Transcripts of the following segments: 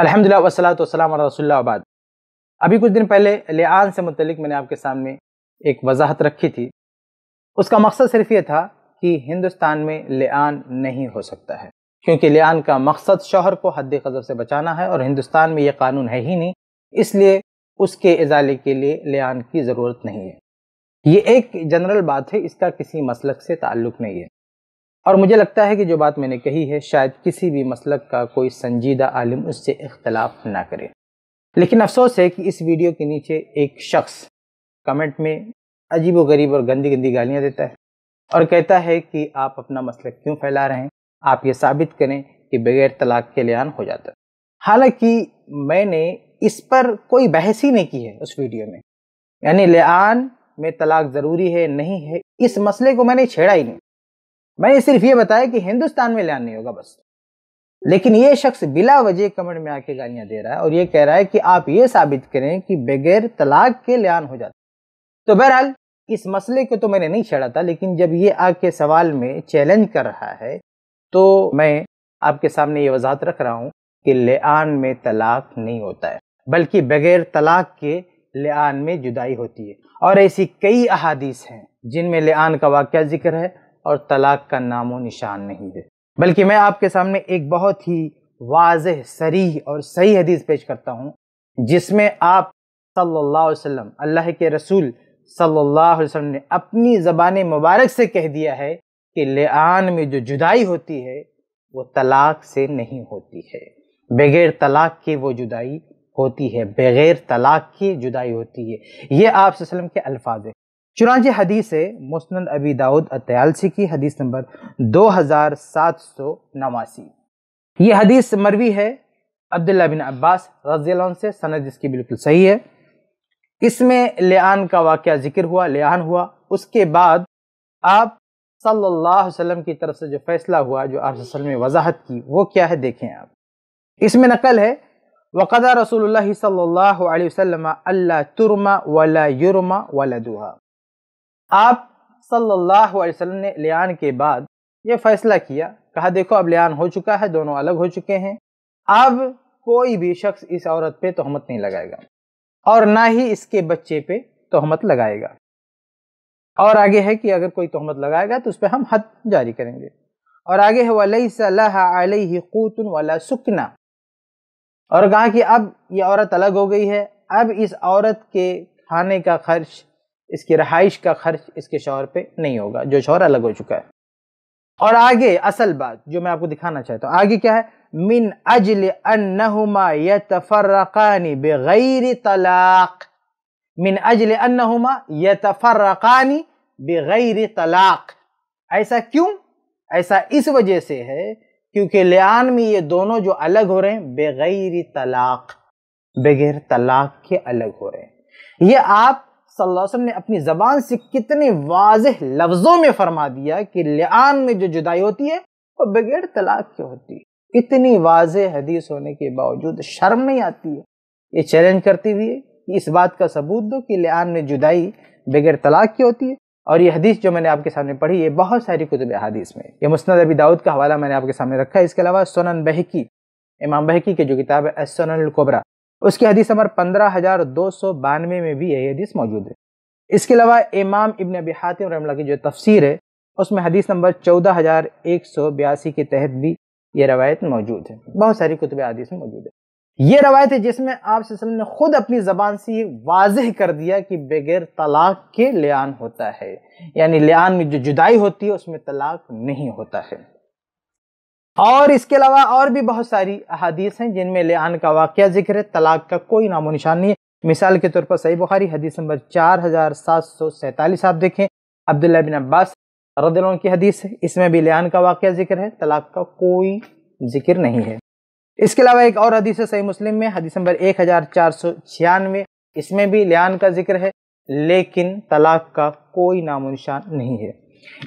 अलहमदिल्ला तो सलाम रसोल्लाबाद अभी कुछ दिन पहले लियान से मतलब मैंने आपके सामने एक वजाहत रखी थी उसका मकसद सिर्फ ये था कि हिंदुस्तान में लियान नहीं हो सकता है क्योंकि लियान का मकसद शोहर को हद कदर से बचाना है और हिंदुस्तान में ये कानून है ही नहीं इसलिए उसके इजाले के लिए लियान की ज़रूरत नहीं है ये एक जनरल बात है इसका किसी मसलक से ताल्लुक़ नहीं है और मुझे लगता है कि जो बात मैंने कही है शायद किसी भी मसलक का कोई संजीदा आलिम उससे इख्तलाफ ना करे लेकिन अफसोस है कि इस वीडियो के नीचे एक शख्स कमेंट में अजीब व गरीब और गंदी गंदी गालियाँ देता है और कहता है कि आप अपना मसलक क्यों फैला रहे हैं आप ये साबित करें कि बगैर तलाक के लियान हो जाता हालांकि मैंने इस पर कोई बहस ही नहीं की है उस वीडियो में यानी लियान में तलाक ज़रूरी है नहीं है इस मसले को मैंने छेड़ा ही नहीं मैंने सिर्फ ये बताया कि हिंदुस्तान में लान नहीं होगा बस लेकिन ये शख्स बिला वजह कमेंट में आके गालियां दे रहा है और ये कह रहा है कि आप ये साबित करें कि बगैर तलाक के लान हो जाता तो बहरहाल इस मसले को तो मैंने नहीं छेड़ा था लेकिन जब ये आके सवाल में चैलेंज कर रहा है तो मैं आपके सामने ये वजाहत रख रहा हूँ कि लान में तलाक नहीं होता है बल्कि बगैर तलाक के लान में जुदाई होती है और ऐसी कई अहादीस हैं जिनमें लान का वाक्य जिक्र है और तलाक का नामो निशान नहीं है बल्कि मैं आपके सामने एक बहुत ही वाज सरी और सही हदीस पेश करता हूँ जिसमें आप सल्लल्लाहु अलैहि वसल्लम अल्लाह के रसूल सल्लल्लाहु अलैहि वसल्लम ने अपनी ज़बान मुबारक से कह दिया है कि लेआन में जो जुदाई होती है वो तलाक से नहीं होती है बगैर तलाक के वो जुदाई होती है बगैर तलाक की जुदाई होती है ये आप के अल्फाज हैं चुनाच हदीस है मुस्ंद अबी दाऊद अतयालसी की हदीस नंबर दो हज़ार सात सौ नवासी ये हदीस मरवी है अब्दुल्ला बिन अब्बास रजील से सनद इसकी बिल्कुल सही है इसमें लेन का वाक़ जिक्र हुआ लेन हुआ उसके बाद आप सल्लल्लाहु अलैहि वसल्लम की तरफ से जो फैसला हुआ जो आप में वजाहत की वो क्या है देखें आप इसमें नकल है वक़ा रसूल सल्ला वसलम अल्ला तुरमा वाला युरमा वाला दुआ आप सल्लल्लाहु अलैहि वसल्लम ने लियान के बाद ये फैसला किया कहा देखो अब लियान हो चुका है दोनों अलग हो चुके हैं अब कोई भी शख्स इस औरत पे तोहमत नहीं लगाएगा और ना ही इसके बच्चे पे तोहमत लगाएगा और आगे है कि अगर कोई तोहमत लगाएगा तो उस पर हम हद जारी करेंगे और आगे है वलई सलाहतन वाला सुकना और कहा कि अब ये औरत अलग हो गई है अब इस औरत के खाने का खर्च इसकी रहाइश का खर्च इसके शौहर पे नहीं होगा जो शौहर अलग हो चुका है और आगे असल बात जो मैं आपको दिखाना चाहता हूँ आगे क्या है मिन अजल अन्नहुमा यतफर्रकानी बगैर तलाक मिन अजल अन्नहुमा यतफर्रकानी बगैर तलाक ऐसा क्यों ऐसा इस वजह से है क्योंकि लियान में ये दोनों जो अलग हो रहे हैं बेगैर तलाक बगैर तलाक के अलग हो रहे हैं ये आप वसल्लम ने अपनी ज़बान से कितने वाज लफ्ज़ों में फरमा दिया कि लियान में जो जुदाई होती है वो तो बगैर तलाक के होती है इतनी वाज हदीस होने के बावजूद शर्म नहीं आती है ये चैलेंज करती हुई कि इस बात का सबूत दो कि लियान में जुदाई बगैर तलाक की होती है और ये हदीस जो मैंने आपके सामने पढ़ी ये बहुत सारी कुतुब हदीस में ये मुस्ंद अबी दाऊद का हवाला मैंने आपके सामने रखा है इसके अलावा सोनन बहकी इमाम बहकी के जो किताब है सोनकुबरा उसकी हदीस नंबर पंद्रह हज़ार दो सौ बानवे में भी यही हदीस मौजूद है इसके अलावा इमाम इबन अबी हातिम रमला की जो तफसीर है उसमें हदीस नंबर चौदह हज़ार एक सौ बयासी के तहत भी ये रवायत मौजूद है बहुत सारी कुतब हदीस में मौजूद है ये रवायत है जिसमें आप ने खुद अपनी ज़बान से ये वाजह कर दिया कि बगैर तलाक के लियान होता है यानी लियान में जो जुदाई होती है उसमें तलाक नहीं होता है और इसके अलावा और भी बहुत सारी हदीस हैं जिनमें लेन का वाक्य जिक्र है तलाक का कोई नामो निशान नहीं है मिसाल के तौर पर सही बुखारी हदीस नंबर चार हज़ार सात सौ सैतालीस आप देखें अब्दुल्ला बिन अब्बास रदलों की हदीस है इसमें भी लेन का वाक्य जिक्र है तलाक का कोई जिक्र नहीं है इसके अलावा एक और हदीस है सही मुस्लिम में हदीस नंबर एक हज़ार चार सौ छियानवे इसमें भी लेन का जिक्र है लेकिन तलाक का कोई नामो निशान नहीं है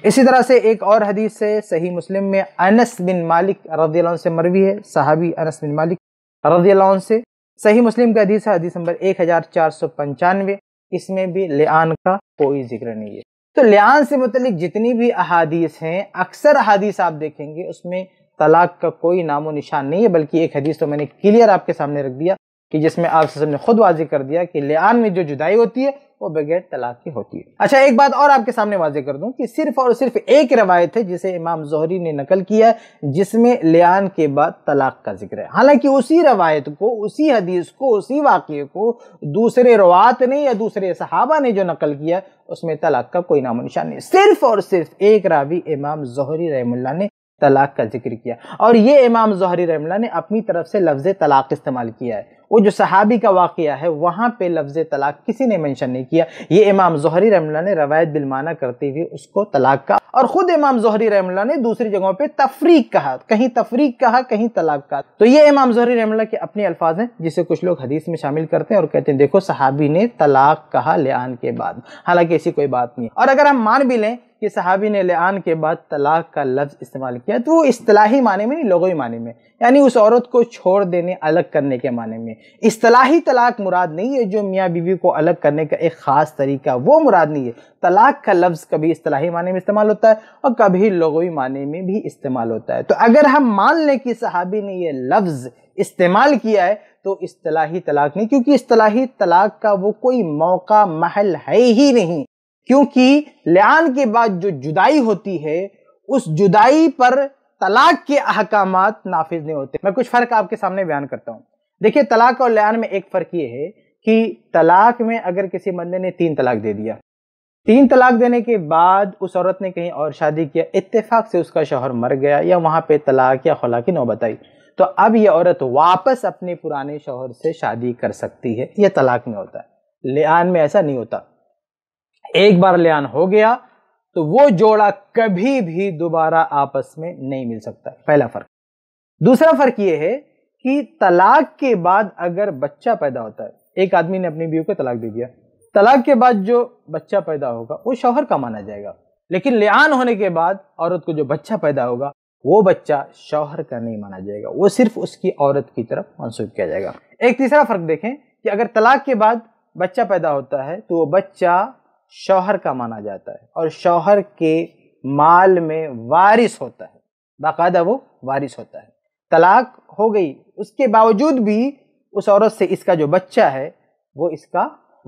इसी तरह से एक और हदीस है सही मुस्लिम में अनस बिन मालिक रदी से मरवी है साहबी अनस बिन मालिक रदी से सही मुस्लिम का हदीस है हदीस नंबर एक हज़ार चार सौ पंचानवे इसमें भी लेन का कोई जिक्र नहीं है तो लियान से मतलब जितनी भी अहादीस हैं अक्सर अहादीस आप देखेंगे उसमें तलाक का कोई नामो निशान नहीं है बल्कि एक हदीस तो मैंने क्लियर आपके सामने रख दिया कि जिसमें आप ने खुद वाजी कर दिया कि लियान में जो जुदाई होती है वो बगैर तलाक की होती है अच्छा एक बात और आपके सामने वाजे कर दूं कि सिर्फ और सिर्फ एक रवायत है जिसे इमाम जहरी ने नकल किया है जिसमें लियान के बाद तलाक का जिक्र है हालांकि उसी रवायत को उसी हदीस को उसी वाक्य को दूसरे रवात ने या दूसरे सहाबा ने जो नकल किया उसमें तलाक का कोई नामो निशान नहीं सिर्फ और सिर्फ एक रावी इमाम जहरी रहमुल्ला ने तलाक का जिक्र किया और ये इमाम जहरी रहमुल्ला ने अपनी तरफ से लफ्ज़ तलाक इस्तेमाल किया है वो जो सहाबी का वाक़ है वहाँ पे लफ्ज़ तलाक किसी ने मेंशन नहीं किया ये इमाम जहरी रहमल्ला ने रवायत बिलमाना करते हुए उसको तलाक का और ख़ुद इमाम जहरी रहमल्ला ने दूसरी जगहों पे तफरीक कहा कहीं तफरीक कहा कहीं तलाक कहा तो ये इमाम जहरी रहमल्ला के अपने अल्फाज हैं जिसे कुछ लोग हदीस में शामिल करते हैं और कहते हैं देखो सहाबी ने तलाक कहा लेन के बाद हालांकि ऐसी कोई बात नहीं और अगर हम मान भी लें कि सहाबी ने लान के बाद तलाक का लफ्ज़ इस्तेमाल किया तो वो असलाही माने में नहीं लोगोई माने में यानी उस औरत को छोड़ देने अलग करने के माने में असलाही तलाक मुराद नहीं है जो मियाँ बीवी को अलग करने का एक ख़ास तरीका वो मुराद नहीं है तलाक का लफ्ज़ कभी असलाही माने में इस्तेमाल होता है और कभी लोगोई माने में भी इस्तेमाल होता है तो अगर हम मान लें कि सहाबी ने यह लफ्ज़ इस्तेमाल किया है तो असलाही तलाक नहीं क्योंकि असलाही तलाक का वो कोई मौका महल है ही नहीं क्योंकि लयान के बाद जो जुदाई होती है उस जुदाई पर तलाक के अहकाम नाफिज नहीं होते मैं कुछ फ़र्क आपके सामने बयान करता हूं देखिए तलाक और लयान में एक फ़र्क ये है कि तलाक में अगर किसी बंदे ने तीन तलाक दे दिया तीन तलाक देने के बाद उस औरत ने कहीं और शादी किया इत्तेफाक से उसका शोहर मर गया या वहां पे तलाक या खुला की नौबत आई तो अब यह औरत वापस अपने पुराने शोहर से शादी कर सकती है यह तलाक में होता है लेन में ऐसा नहीं होता एक बार लयान हो गया तो वो जोड़ा कभी भी दोबारा आपस में नहीं मिल सकता पहला फर्क दूसरा फर्क ये है कि तलाक के बाद अगर बच्चा पैदा होता है एक आदमी ने अपनी बीवी को तलाक दे दिया तलाक के बाद जो बच्चा पैदा होगा वो शौहर का माना जाएगा लेकिन लियान होने के बाद औरत को जो बच्चा पैदा होगा वो बच्चा शौहर का नहीं माना जाएगा वो सिर्फ उसकी औरत की तरफ मनसूख किया जाएगा एक तीसरा फर्क देखें कि अगर तलाक के बाद बच्चा पैदा होता है तो वो बच्चा शौहर का माना जाता है और शौहर के माल में वारिस होता है बाकायदा वो वारिस होता है तलाक हो गई उसके बावजूद भी उस औरत से इसका जो बच्चा है वो इसका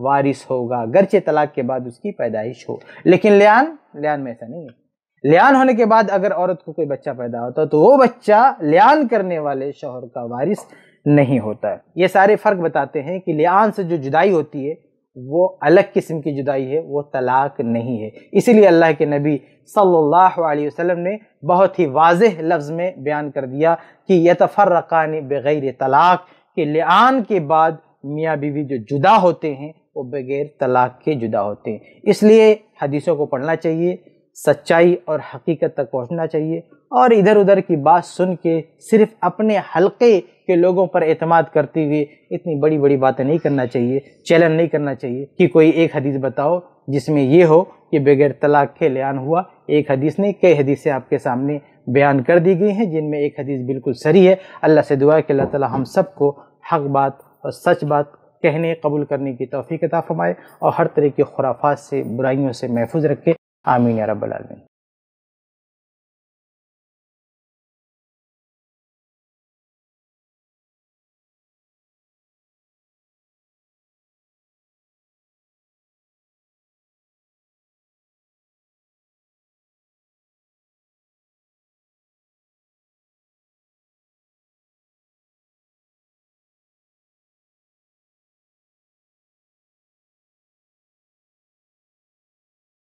वारिस होगा गरचे तलाक के बाद उसकी पैदाइश हो लेकिन लियान लियान में ऐसा नहीं है लियान होने के बाद अगर औरत को कोई बच्चा पैदा होता तो वो बच्चा लियान करने वाले शोहर का वारिस नहीं होता है ये सारे फ़र्क बताते हैं कि लियान से जो जुदाई होती है वो अलग किस्म की जुदाई है वो तलाक नहीं है इसीलिए अल्लाह के नबी सल्लल्लाहु अलैहि वसल्लम ने बहुत ही वाज लफ्ज़ में बयान कर दिया कि यतफ़रकान बग़ैर तलाक के लान के बाद मियाँ बीवी जो जुदा होते हैं वो बग़ैर तलाक के जुदा होते हैं इसलिए हदीसों को पढ़ना चाहिए सच्चाई और हकीकत तक पहुँचना चाहिए और इधर उधर की बात सुन के सिर्फ अपने हलके के लोगों पर अतमाद करते हुए इतनी बड़ी बड़ी बातें नहीं करना चाहिए चैलेंज नहीं करना चाहिए कि कोई एक हदीस बताओ जिसमें यह हो कि बगैर तलाक के लियान हुआ एक हदीस नहीं कई हदीसें आपके सामने बयान कर दी गई हैं जिनमें एक हदीस बिल्कुल सही है अल्लाह से दुआ कि अल्लाह ताला हम सबको हक बात और सच बात कहने कबूल करने की तोफ़ी कताफ़माए और हर तरह की खुराफात से बुराइयों से महफूज रखे आमीन रबालमीन